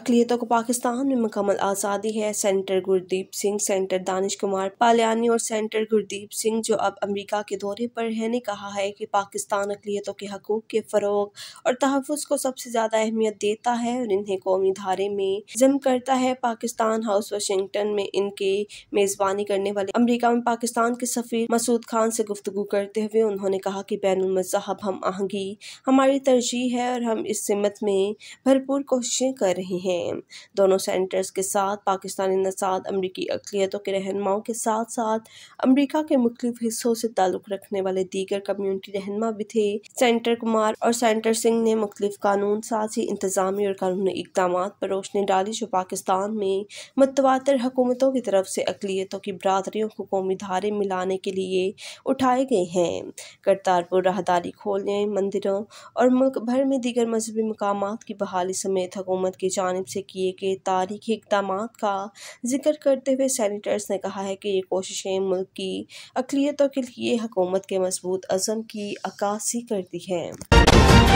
अकलीतों को पाकिस्तान में मुकम्मल आज़ादी है सेंटर गुरदीप सिंह सेंटर दानिश कुमार पालियानी और सेंटर गुरदीप सिंह जो अब अमेरिका के दौरे पर है ने कहा है कि पाकिस्तान अकलीतों के हकूक़ के फ़रोग और तहफ़ को सबसे ज़्यादा अहमियत देता है और इन्हें कौमी धारे में जम करता है पाकिस्तान हाउस वाशिंगटन में इनके मेज़बानी करने वाले अमरीका में पाकिस्तान के सफी मसूद खान से गुफ्तु करते हुए उन्होंने कहा कि बैन मज़हब हम आहंगी हमारी तरजीह है और हम इस सिमत में भरपूर कोशिशें कर रहे हैं हैं दोनों सेंटर्स के साथ पाकिस्तानी नसाद अमरीकी अकलीतों के रहनुमाओं के साथ साथ अमरीका के मुख्त हिस्सों से ताल्लुक़ रखने वाले दीगर कम्यूनिटी रहनमा भी थे सेंटर कुमार और सेंटर सिंह ने मुख्तफ कानून साजी इंतजामी और कानूनी इकदाम पर रोशनी डाली जो पाकिस्तान में मतवातर हुकूमतों की तरफ से अकलीतों की बरदरीों को कौमी धारे मिलाने के लिए उठाए गए हैं करतारपुर राहदारी खोलने मंदिरों और मुल्क भर में दीगर मजहबी मकाम की बहाली समेत हुकूमत की जाने जानब से किए गए तारीखी इकदाम का जिक्र करते हुए सैनिटर्स ने कहा है कि ये कोशिशें मुल्क की अकलीतों के लिए हुकूमत के मजबूत अज़म की अक्सी करती हैं